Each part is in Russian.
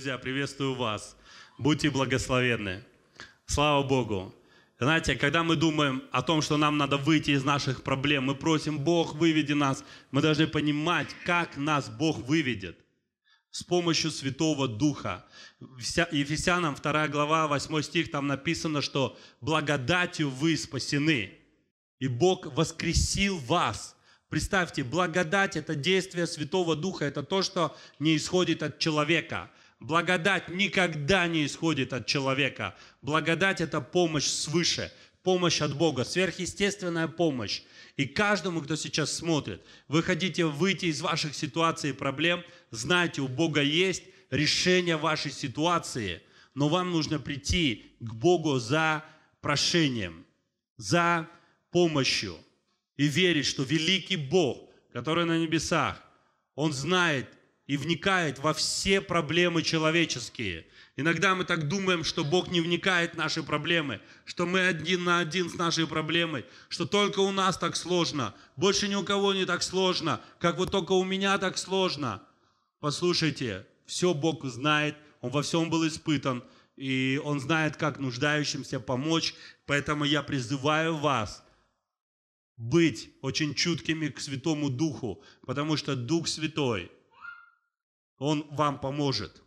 друзья, приветствую вас. Будьте благословенны. Слава Богу. Знаете, когда мы думаем о том, что нам надо выйти из наших проблем, мы просим, Бог, выведи нас. Мы должны понимать, как нас Бог выведет. С помощью Святого Духа. Ефесянам 2 глава, 8 стих, там написано, что благодатью вы спасены. И Бог воскресил вас. Представьте, благодать – это действие Святого Духа, это то, что не исходит от человека – Благодать никогда не исходит от человека. Благодать – это помощь свыше, помощь от Бога, сверхъестественная помощь. И каждому, кто сейчас смотрит, вы хотите выйти из ваших ситуаций и проблем, знайте, у Бога есть решение вашей ситуации, но вам нужно прийти к Богу за прошением, за помощью и верить, что великий Бог, который на небесах, Он знает, и вникает во все проблемы человеческие. Иногда мы так думаем, что Бог не вникает в наши проблемы, что мы один на один с нашей проблемой, что только у нас так сложно, больше ни у кого не так сложно, как вот только у меня так сложно. Послушайте, все Бог знает, Он во всем был испытан, и Он знает, как нуждающимся помочь, поэтому я призываю вас – быть очень чуткими к Святому Духу, потому что Дух Святой он вам поможет.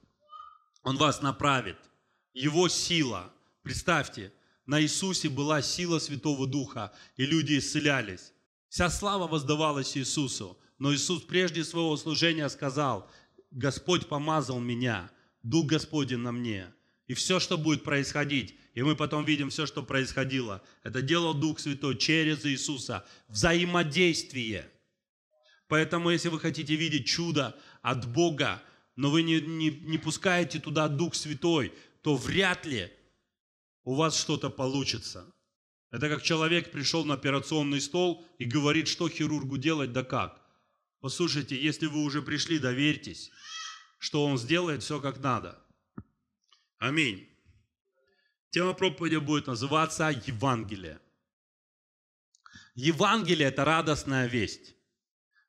Он вас направит. Его сила. Представьте, на Иисусе была сила Святого Духа, и люди исцелялись. Вся слава воздавалась Иисусу. Но Иисус прежде своего служения сказал, Господь помазал меня, Дух Господень на мне. И все, что будет происходить, и мы потом видим все, что происходило, это делал Дух Святой через Иисуса. Взаимодействие. Поэтому, если вы хотите видеть чудо, от Бога, но вы не, не, не пускаете туда Дух Святой, то вряд ли у вас что-то получится. Это как человек пришел на операционный стол и говорит, что хирургу делать, да как. Послушайте, если вы уже пришли, доверьтесь, что он сделает все как надо. Аминь. Тема проповеди будет называться «Евангелие». Евангелие – это радостная весть.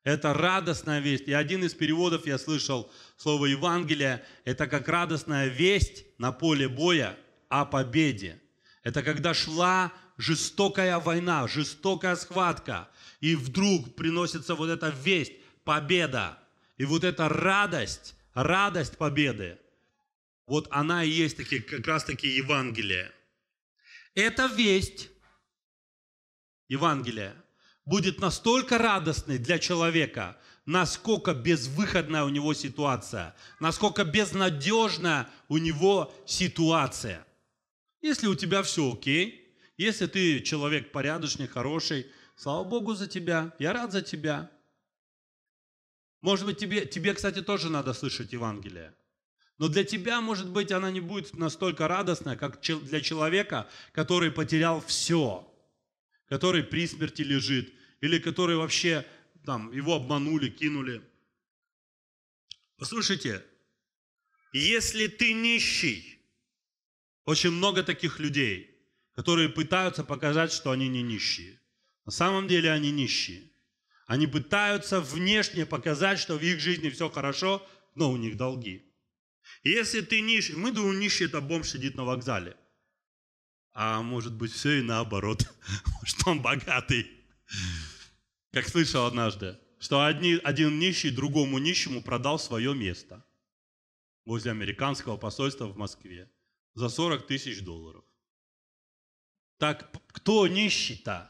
Это радостная весть. И один из переводов я слышал слово Евангелие. Это как радостная весть на поле боя о победе. Это когда шла жестокая война, жестокая схватка. И вдруг приносится вот эта весть, победа. И вот эта радость, радость победы. Вот она и есть таки, как раз таки Евангелие. Это весть Евангелия – будет настолько радостной для человека, насколько безвыходная у него ситуация, насколько безнадежная у него ситуация. Если у тебя все окей, если ты человек порядочный, хороший, слава Богу за тебя, я рад за тебя. Может быть, тебе, тебе кстати, тоже надо слышать Евангелие. Но для тебя, может быть, она не будет настолько радостная, как для человека, который потерял все который при смерти лежит, или который вообще там его обманули, кинули. Послушайте, если ты нищий, очень много таких людей, которые пытаются показать, что они не нищие. На самом деле они нищие. Они пытаются внешне показать, что в их жизни все хорошо, но у них долги. Если ты нищий, мы думаем, нищий это бомж сидит на вокзале – а может быть, все и наоборот. что он богатый. Как слышал однажды, что одни, один нищий другому нищему продал свое место возле американского посольства в Москве за 40 тысяч долларов. Так кто нищий-то?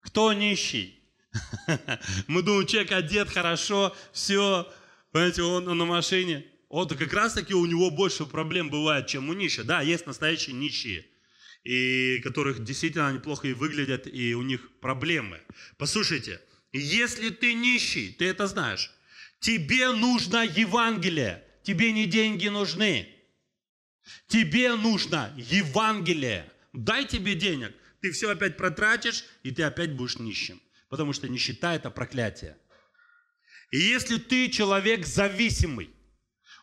Кто нищий? Мы думаем, человек одет хорошо, все, понимаете, он, он на машине. Вот как раз таки у него больше проблем бывает, чем у нищего. Да, есть настоящие нищие – и которых действительно неплохо и выглядят, и у них проблемы. Послушайте, если ты нищий, ты это знаешь, тебе нужно Евангелие, тебе не деньги нужны. Тебе нужно Евангелие. Дай тебе денег, ты все опять протратишь, и ты опять будешь нищим. Потому что нищета – это проклятие. И если ты человек зависимый,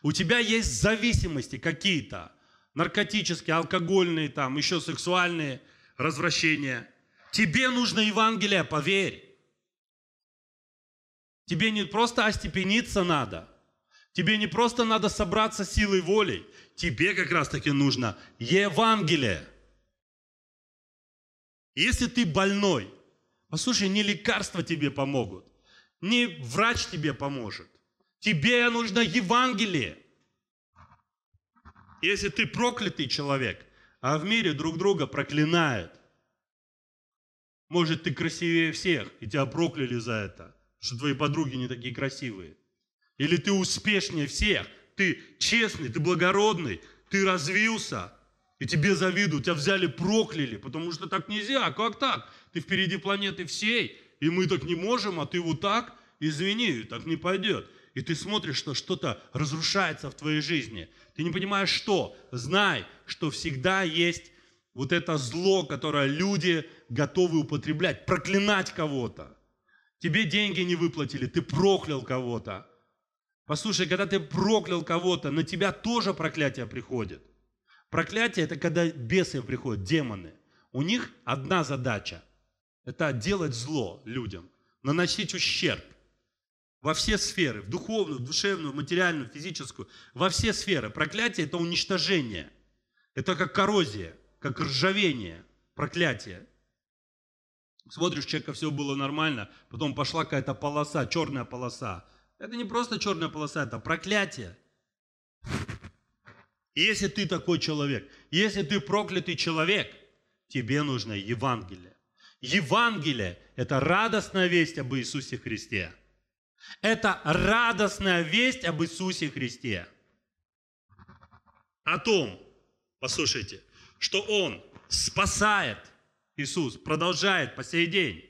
у тебя есть зависимости какие-то – наркотические, алкогольные, там, еще сексуальные развращения. Тебе нужно Евангелие, поверь. Тебе не просто остепениться надо. Тебе не просто надо собраться силой волей. Тебе как раз таки нужно Евангелие. Если ты больной, послушай, не лекарства тебе помогут, не врач тебе поможет. Тебе нужно Евангелие – если ты проклятый человек, а в мире друг друга проклинают, может, ты красивее всех, и тебя прокляли за это, что твои подруги не такие красивые. Или ты успешнее всех, ты честный, ты благородный, ты развился, и тебе завидуют, тебя взяли, прокляли, потому что так нельзя, а как так? Ты впереди планеты всей, и мы так не можем, а ты вот так, извини, так не пойдет и ты смотришь, что что-то разрушается в твоей жизни. Ты не понимаешь, что. Знай, что всегда есть вот это зло, которое люди готовы употреблять, проклинать кого-то. Тебе деньги не выплатили, ты проклял кого-то. Послушай, когда ты проклял кого-то, на тебя тоже проклятие приходит. Проклятие – это когда бесы приходят, демоны. У них одна задача – это делать зло людям, наносить ущерб – во все сферы, в духовную, в душевную, в материальную, в физическую, во все сферы. Проклятие – это уничтожение, это как коррозия, как ржавение, проклятие. Смотришь, человека все было нормально, потом пошла какая-то полоса, черная полоса. Это не просто черная полоса, это проклятие. Если ты такой человек, если ты проклятый человек, тебе нужно Евангелие. Евангелие – это радостная весть об Иисусе Христе – это радостная весть об Иисусе Христе. О том, послушайте, что Он спасает, Иисус продолжает по сей день.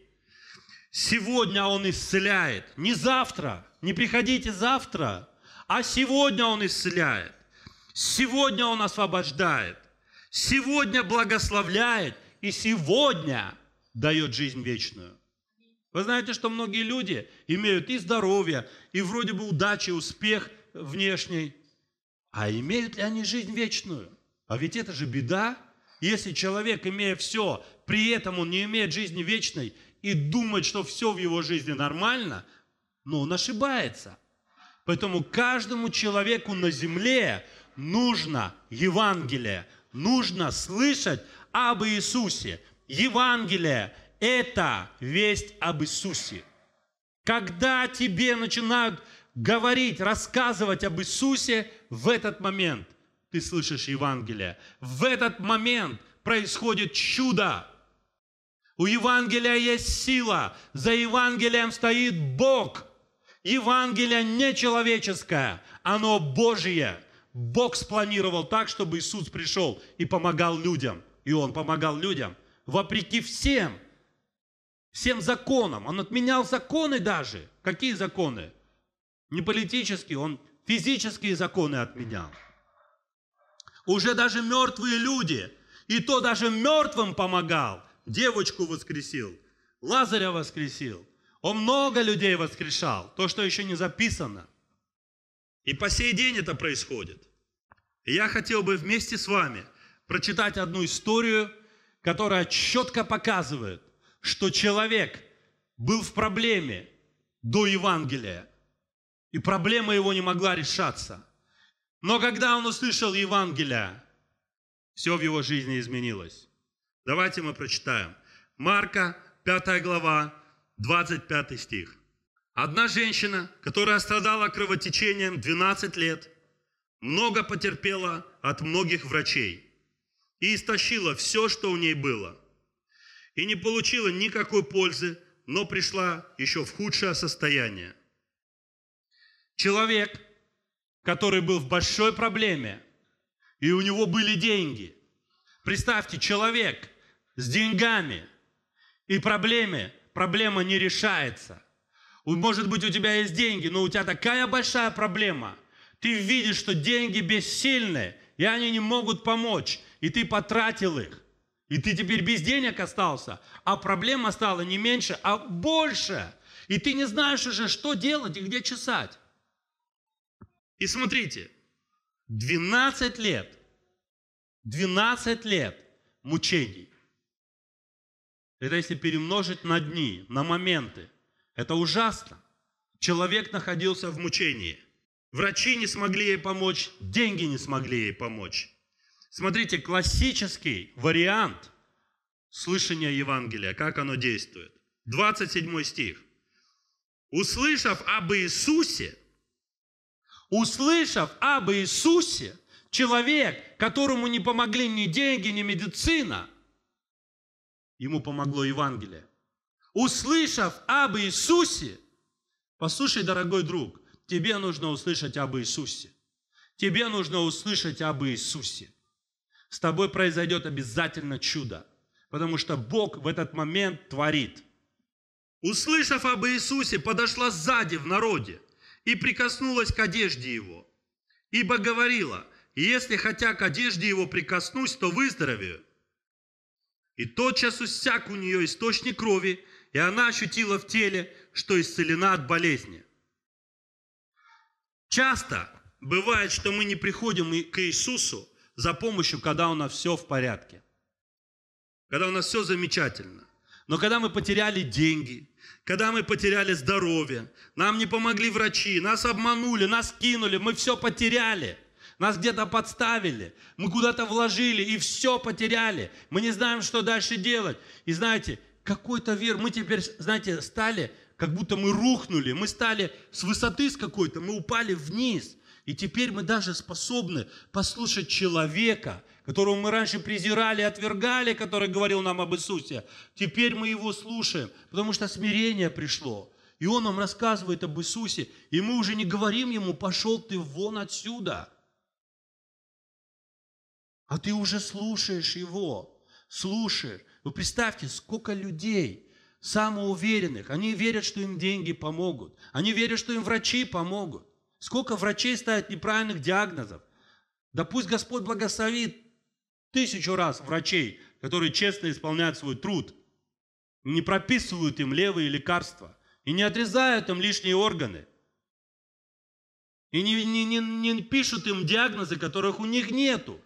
Сегодня Он исцеляет, не завтра, не приходите завтра, а сегодня Он исцеляет, сегодня Он освобождает, сегодня благословляет и сегодня дает жизнь вечную. Вы знаете, что многие люди имеют и здоровье, и вроде бы удачи, успех внешний, а имеют ли они жизнь вечную? А ведь это же беда, если человек, имея все, при этом он не имеет жизни вечной и думает, что все в его жизни нормально, но он ошибается. Поэтому каждому человеку на земле нужно Евангелие, нужно слышать об Иисусе. Евангелие это весть об Иисусе. Когда тебе начинают говорить, рассказывать об Иисусе, в этот момент ты слышишь Евангелие. В этот момент происходит чудо. У Евангелия есть сила. За Евангелием стоит Бог. Евангелие не человеческое, оно Божье. Бог спланировал так, чтобы Иисус пришел и помогал людям. И Он помогал людям. Вопреки всем – всем законам. Он отменял законы даже. Какие законы? Не политические, он физические законы отменял. Уже даже мертвые люди, и то даже мертвым помогал. Девочку воскресил, Лазаря воскресил. Он много людей воскрешал, то, что еще не записано. И по сей день это происходит. И я хотел бы вместе с вами прочитать одну историю, которая четко показывает, что человек был в проблеме до Евангелия, и проблема его не могла решаться. Но когда он услышал Евангелие, все в его жизни изменилось. Давайте мы прочитаем. Марка, 5 глава, 25 стих. Одна женщина, которая страдала кровотечением 12 лет, много потерпела от многих врачей и истощила все, что у ней было – и не получила никакой пользы, но пришла еще в худшее состояние. Человек, который был в большой проблеме, и у него были деньги. Представьте, человек с деньгами и проблеме, проблема не решается. Может быть, у тебя есть деньги, но у тебя такая большая проблема. Ты видишь, что деньги бессильны, и они не могут помочь, и ты потратил их. И ты теперь без денег остался, а проблема стала не меньше, а больше. И ты не знаешь уже, что делать и где чесать. И смотрите, 12 лет, 12 лет мучений. Это если перемножить на дни, на моменты. Это ужасно. Человек находился в мучении. Врачи не смогли ей помочь, деньги не смогли ей помочь. Смотрите, классический вариант слышания Евангелия, как оно действует. 27 стих. Услышав об Иисусе, услышав об Иисусе, человек, которому не помогли ни деньги, ни медицина, ему помогло Евангелие. Услышав об Иисусе, послушай, дорогой друг, тебе нужно услышать об Иисусе. Тебе нужно услышать об Иисусе с тобой произойдет обязательно чудо, потому что Бог в этот момент творит. Услышав об Иисусе, подошла сзади в народе и прикоснулась к одежде его, ибо говорила, если хотя к одежде его прикоснусь, то выздоровею. И тотчас усяк у нее источник крови, и она ощутила в теле, что исцелена от болезни. Часто бывает, что мы не приходим к Иисусу, за помощью, когда у нас все в порядке, когда у нас все замечательно. Но когда мы потеряли деньги, когда мы потеряли здоровье, нам не помогли врачи, нас обманули, нас кинули, мы все потеряли, нас где-то подставили, мы куда-то вложили и все потеряли, мы не знаем, что дальше делать. И знаете, какой-то вер, мы теперь, знаете, стали, как будто мы рухнули, мы стали с высоты с какой-то, мы упали вниз – и теперь мы даже способны послушать человека, которого мы раньше презирали, отвергали, который говорил нам об Иисусе. Теперь мы его слушаем, потому что смирение пришло. И он нам рассказывает об Иисусе, и мы уже не говорим ему, пошел ты вон отсюда. А ты уже слушаешь его, слушаешь. Вы представьте, сколько людей самоуверенных, они верят, что им деньги помогут, они верят, что им врачи помогут, Сколько врачей ставят неправильных диагнозов. Да пусть Господь благословит тысячу раз врачей, которые честно исполняют свой труд, не прописывают им левые лекарства и не отрезают им лишние органы. И не, не, не, не пишут им диагнозы, которых у них нету.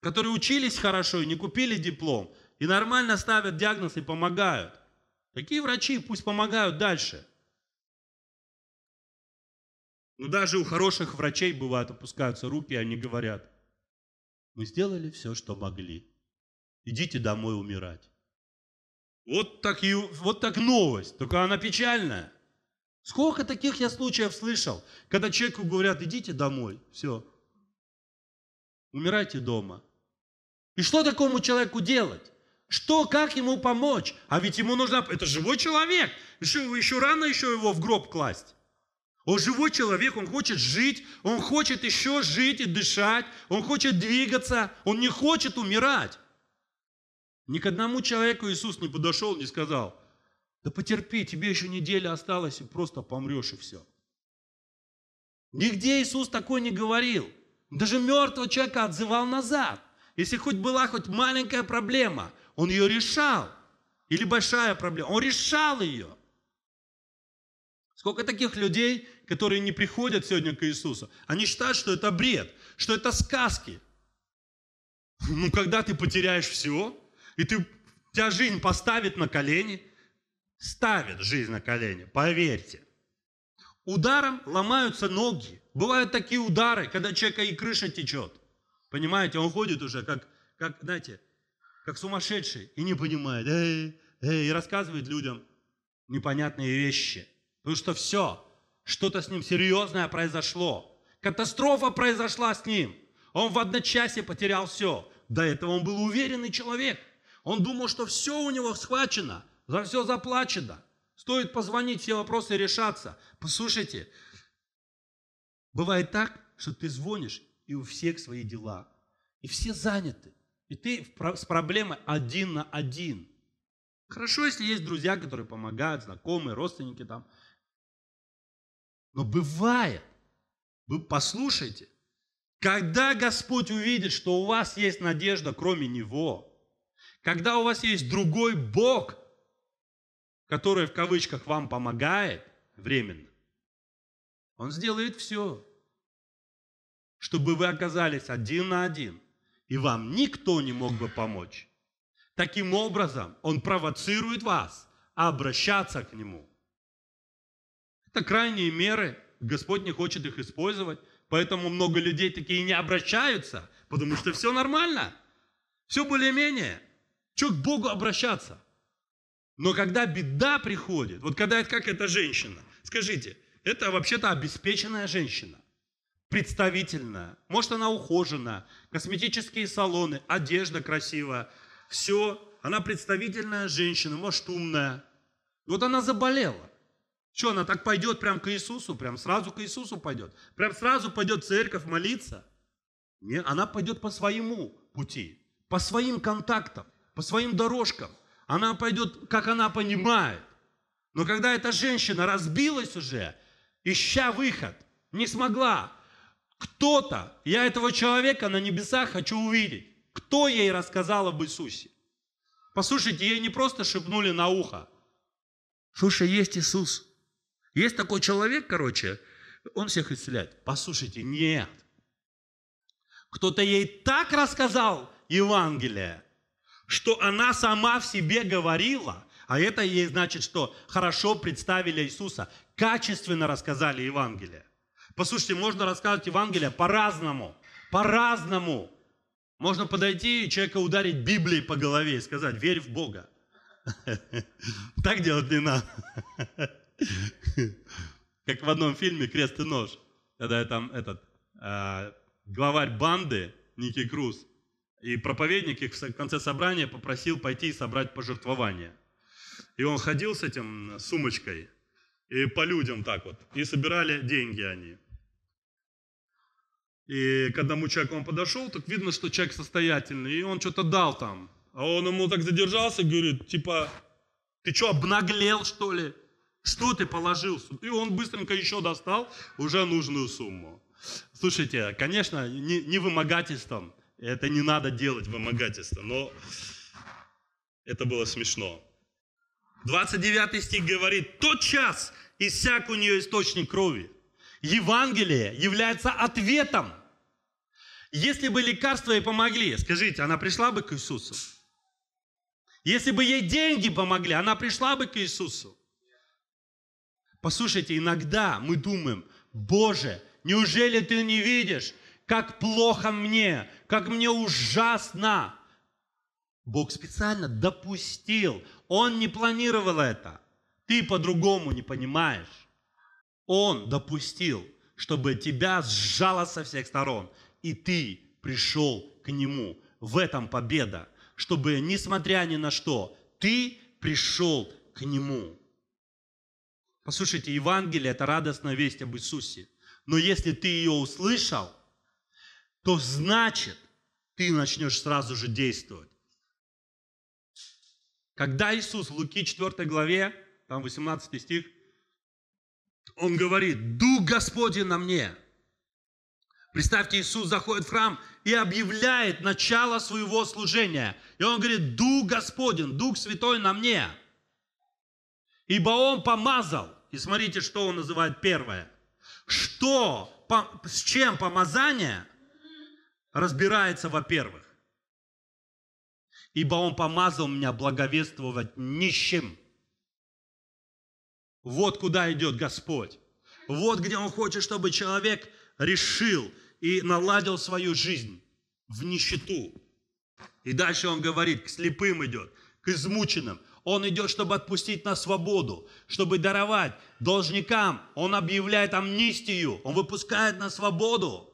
Которые учились хорошо и не купили диплом. И нормально ставят диагноз и помогают. Такие врачи пусть помогают дальше. Но ну, даже у хороших врачей бывает опускаются руки, и они говорят, мы сделали все, что могли. Идите домой умирать. Вот, так и, вот так новость, только она печальная. Сколько таких я случаев слышал, когда человеку говорят, идите домой, все, умирайте дома. И что такому человеку делать? Что, как ему помочь? А ведь ему нужна... Это живой человек. Еще, еще рано еще его в гроб класть. Он живой человек, он хочет жить, он хочет еще жить и дышать, он хочет двигаться, он не хочет умирать. Ни к одному человеку Иисус не подошел, не сказал, да потерпи, тебе еще неделя осталась, и просто помрешь, и все. Нигде Иисус такой не говорил. Даже мертвого человека отзывал назад. Если хоть была хоть маленькая проблема, он ее решал. Или большая проблема, он решал ее. Сколько таких людей, которые не приходят сегодня к Иисусу? Они считают, что это бред, что это сказки. Ну, когда ты потеряешь все, и ты, тебя жизнь поставит на колени, ставит жизнь на колени, поверьте. Ударом ломаются ноги. Бывают такие удары, когда человека и крыша течет. Понимаете, он ходит уже как, как знаете, как сумасшедший и не понимает. Эй, эй, и рассказывает людям непонятные вещи – Потому что все, что-то с ним серьезное произошло. Катастрофа произошла с ним. Он в одночасье потерял все. До этого он был уверенный человек. Он думал, что все у него схвачено, за все заплачено. Стоит позвонить, все вопросы решаться. Послушайте, бывает так, что ты звонишь, и у всех свои дела. И все заняты. И ты с проблемой один на один. Хорошо, если есть друзья, которые помогают, знакомые, родственники там – но бывает. Вы послушайте. Когда Господь увидит, что у вас есть надежда, кроме Него, когда у вас есть другой Бог, который в кавычках вам помогает временно, Он сделает все, чтобы вы оказались один на один, и вам никто не мог бы помочь. Таким образом, Он провоцирует вас обращаться к Нему. Это крайние меры, Господь не хочет их использовать, поэтому много людей такие не обращаются, потому что все нормально, все более-менее. Чего к Богу обращаться? Но когда беда приходит, вот когда это как эта женщина, скажите, это вообще-то обеспеченная женщина, представительная, может она ухожена, косметические салоны, одежда красивая, все, она представительная женщина, может умная. вот она заболела. Что, она так пойдет прям к Иисусу, прям сразу к Иисусу пойдет? Прям сразу пойдет в церковь молиться? Нет, она пойдет по своему пути, по своим контактам, по своим дорожкам. Она пойдет, как она понимает. Но когда эта женщина разбилась уже, ища выход, не смогла, кто-то, я этого человека на небесах хочу увидеть. Кто ей рассказал об Иисусе? Послушайте, ей не просто шепнули на ухо. Слушай, есть Иисус. Есть такой человек, короче, он всех исцеляет. Послушайте, нет. Кто-то ей так рассказал Евангелие, что она сама в себе говорила, а это ей значит, что хорошо представили Иисуса, качественно рассказали Евангелие. Послушайте, можно рассказывать Евангелие по-разному, по-разному. Можно подойти и человека ударить Библией по голове и сказать, верь в Бога. Так делать не надо. Как в одном фильме «Крест и нож», когда там этот э, главарь банды Ники Круз и проповедник их в конце собрания попросил пойти и собрать пожертвования. И он ходил с этим э, сумочкой и по людям так вот, и собирали деньги они. И к одному человеку он подошел, так видно, что человек состоятельный, и он что-то дал там. А он ему так задержался, говорит, типа, ты что, обнаглел, что ли? Что ты положил? И он быстренько еще достал уже нужную сумму. Слушайте, конечно, не, не вымогательством. Это не надо делать вымогательство, но это было смешно. 29 стих говорит, тот час иссяк у нее источник крови. Евангелие является ответом. Если бы лекарства ей помогли, скажите, она пришла бы к Иисусу? Если бы ей деньги помогли, она пришла бы к Иисусу? Послушайте, иногда мы думаем, Боже, неужели ты не видишь, как плохо мне, как мне ужасно. Бог специально допустил, Он не планировал это. Ты по-другому не понимаешь. Он допустил, чтобы тебя сжало со всех сторон, и ты пришел к Нему. В этом победа, чтобы, несмотря ни на что, ты пришел к Нему. Послушайте, Евангелие – это радостная весть об Иисусе. Но если ты ее услышал, то значит, ты начнешь сразу же действовать. Когда Иисус в Луки 4 главе, там 18 стих, Он говорит, «Дух Господень на мне». Представьте, Иисус заходит в храм и объявляет начало своего служения. И Он говорит, «Дух Господень, Дух Святой на мне». Ибо он помазал. И смотрите, что он называет первое. Что, по, с чем помазание разбирается, во-первых. Ибо он помазал меня благовествовать нищим. Вот куда идет Господь. Вот где он хочет, чтобы человек решил и наладил свою жизнь в нищету. И дальше он говорит, к слепым идет, к измученным, он идет, чтобы отпустить на свободу, чтобы даровать должникам. Он объявляет амнистию, он выпускает на свободу.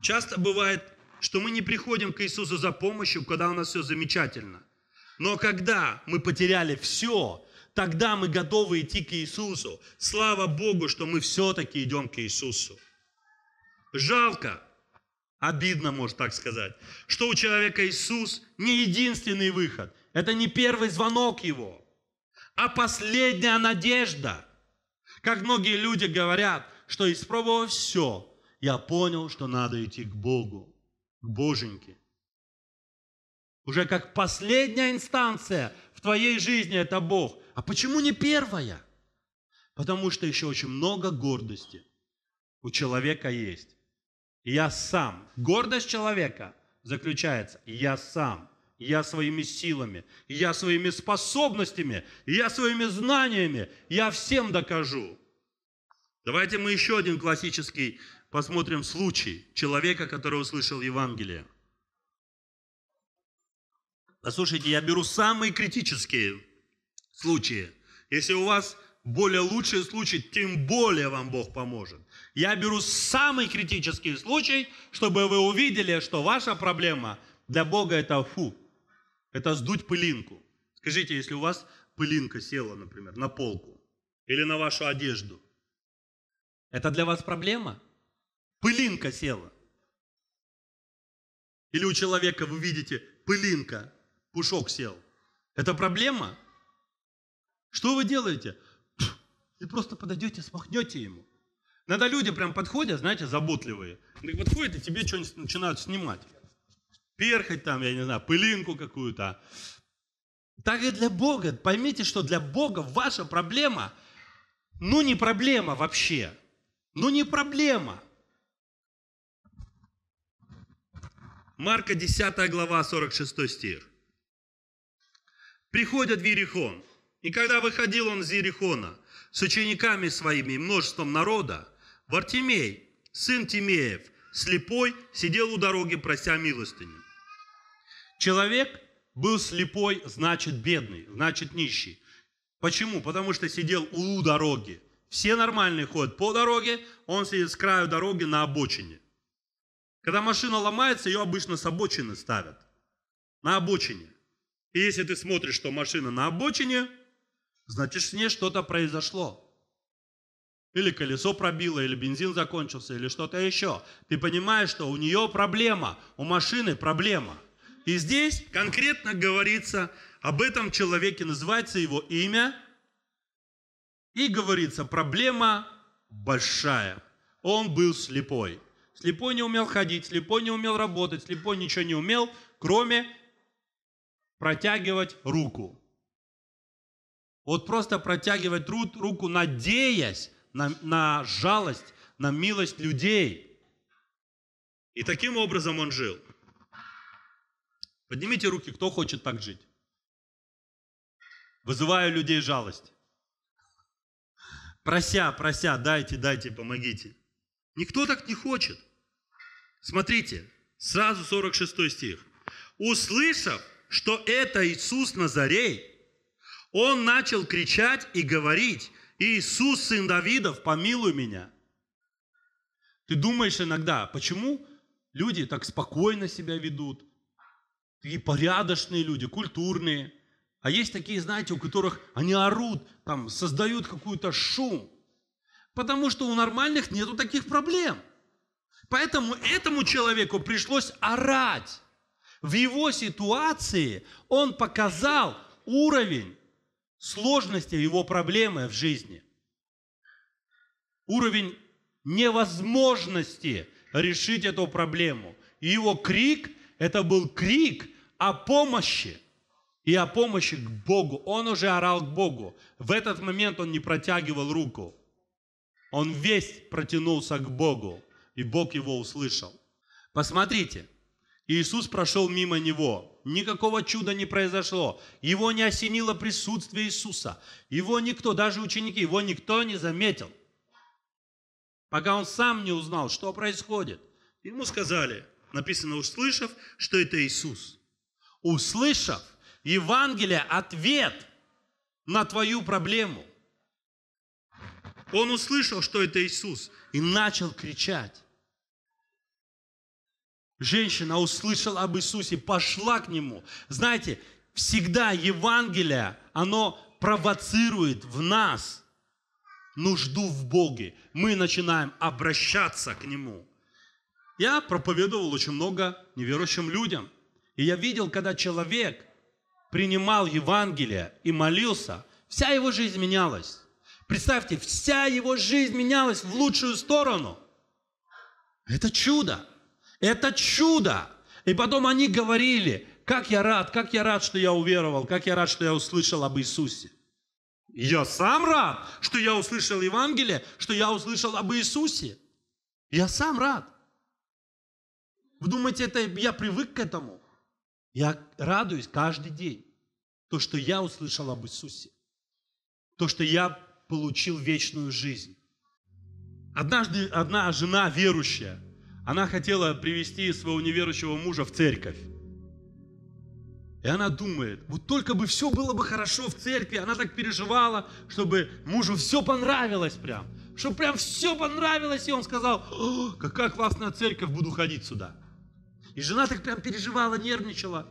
Часто бывает, что мы не приходим к Иисусу за помощью, когда у нас все замечательно. Но когда мы потеряли все, тогда мы готовы идти к Иисусу. Слава Богу, что мы все-таки идем к Иисусу. Жалко, обидно, может так сказать, что у человека Иисус не единственный выход – это не первый звонок его, а последняя надежда. Как многие люди говорят, что испробовав все, я понял, что надо идти к Богу, к Боженьке. Уже как последняя инстанция в твоей жизни это Бог. А почему не первая? Потому что еще очень много гордости у человека есть. Я сам. Гордость человека заключается. Я сам я своими силами, я своими способностями, я своими знаниями, я всем докажу. Давайте мы еще один классический посмотрим случай человека, который услышал Евангелие. Послушайте, я беру самые критические случаи. Если у вас более лучшие случаи, тем более вам Бог поможет. Я беру самый критический случай, чтобы вы увидели, что ваша проблема для Бога это фу, это сдуть пылинку. Скажите, если у вас пылинка села, например, на полку или на вашу одежду, это для вас проблема? Пылинка села. Или у человека вы видите пылинка, пушок сел. Это проблема? Что вы делаете? Вы просто подойдете, смахнете ему. Иногда люди прям подходят, знаете, заботливые. Подходят и тебе что-нибудь начинают снимать перхоть там, я не знаю, пылинку какую-то. Так и для Бога. Поймите, что для Бога ваша проблема, ну не проблема вообще. Ну не проблема. Марка 10 глава, 46 стих. Приходят в Иерихон, и когда выходил он из Иерихона с учениками своими и множеством народа, Вартимей, сын Тимеев, слепой, сидел у дороги, прося милостыню. Человек был слепой, значит бедный, значит нищий. Почему? Потому что сидел у дороги. Все нормальные ходят по дороге, он сидит с краю дороги на обочине. Когда машина ломается, ее обычно с обочины ставят. На обочине. И если ты смотришь, что машина на обочине, значит, с ней что-то произошло. Или колесо пробило, или бензин закончился, или что-то еще. Ты понимаешь, что у нее проблема, у машины проблема – и здесь конкретно говорится об этом человеке, называется его имя, и говорится, проблема большая. Он был слепой. Слепой не умел ходить, слепой не умел работать, слепой ничего не умел, кроме протягивать руку. Вот просто протягивать руку, надеясь на, на жалость, на милость людей. И таким образом он жил. Поднимите руки, кто хочет так жить. Вызываю людей жалость. Прося, прося, дайте, дайте, помогите. Никто так не хочет. Смотрите, сразу 46 стих. Услышав, что это Иисус Назарей, он начал кричать и говорить, Иисус, сын Давидов, помилуй меня. Ты думаешь иногда, почему люди так спокойно себя ведут, такие порядочные люди, культурные. А есть такие, знаете, у которых они орут, там, создают какую-то шум. Потому что у нормальных нету таких проблем. Поэтому этому человеку пришлось орать. В его ситуации он показал уровень сложности его проблемы в жизни. Уровень невозможности решить эту проблему. И его крик – это был крик о помощи и о помощи к Богу. Он уже орал к Богу. В этот момент он не протягивал руку. Он весь протянулся к Богу, и Бог его услышал. Посмотрите, Иисус прошел мимо него. Никакого чуда не произошло. Его не осенило присутствие Иисуса. Его никто, даже ученики, его никто не заметил. Пока он сам не узнал, что происходит. Ему сказали, написано, услышав, что это Иисус – услышав Евангелие, ответ на твою проблему. Он услышал, что это Иисус, и начал кричать. Женщина услышала об Иисусе, пошла к Нему. Знаете, всегда Евангелие, оно провоцирует в нас нужду в Боге. Мы начинаем обращаться к Нему. Я проповедовал очень много неверующим людям – и я видел, когда человек принимал Евангелие и молился, вся его жизнь менялась. Представьте, вся его жизнь менялась в лучшую сторону. Это чудо. Это чудо. И потом они говорили, как я рад, как я рад, что я уверовал, как я рад, что я услышал об Иисусе. Я сам рад, что я услышал Евангелие, что я услышал об Иисусе. Я сам рад. Вы думаете, это я привык к этому? Я радуюсь каждый день, то, что я услышал об Иисусе, то, что я получил вечную жизнь. Однажды одна жена верующая, она хотела привести своего неверующего мужа в церковь. И она думает, вот только бы все было бы хорошо в церкви, она так переживала, чтобы мужу все понравилось прям, чтобы прям все понравилось, и он сказал, какая классная церковь, буду ходить сюда. И жена так прям переживала, нервничала.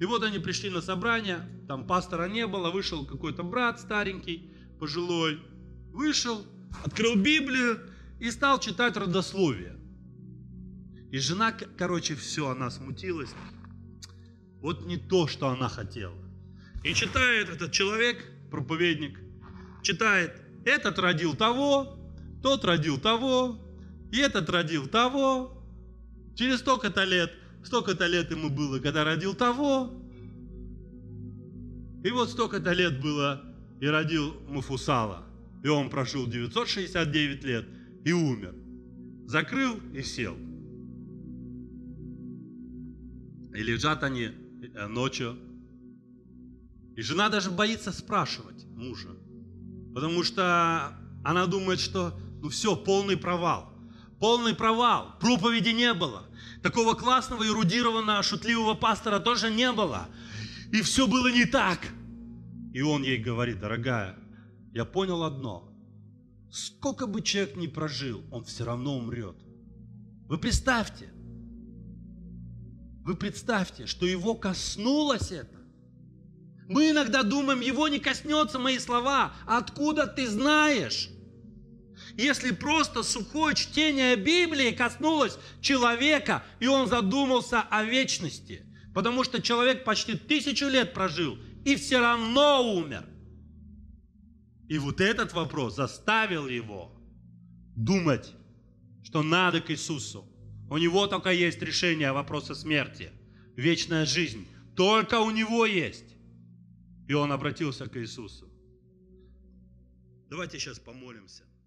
И вот они пришли на собрание, там пастора не было, вышел какой-то брат старенький, пожилой, вышел, открыл Библию и стал читать родословие. И жена, короче, все, она смутилась. Вот не то, что она хотела. И читает этот человек, проповедник, читает, этот родил того, тот родил того, и этот родил того, Через столько-то лет, столько-то лет ему было, когда родил того. И вот столько-то лет было, и родил Муфусала, И он прожил 969 лет и умер. Закрыл и сел. И лежат они э, ночью. И жена даже боится спрашивать мужа. Потому что она думает, что ну все, полный провал полный провал, проповеди не было. Такого классного, эрудированного, шутливого пастора тоже не было. И все было не так. И он ей говорит, дорогая, я понял одно. Сколько бы человек ни прожил, он все равно умрет. Вы представьте, вы представьте, что его коснулось это. Мы иногда думаем, его не коснется мои слова. Откуда ты знаешь? если просто сухое чтение Библии коснулось человека, и он задумался о вечности. Потому что человек почти тысячу лет прожил и все равно умер. И вот этот вопрос заставил его думать, что надо к Иисусу. У него только есть решение вопроса смерти, вечная жизнь. Только у него есть. И он обратился к Иисусу. Давайте сейчас помолимся.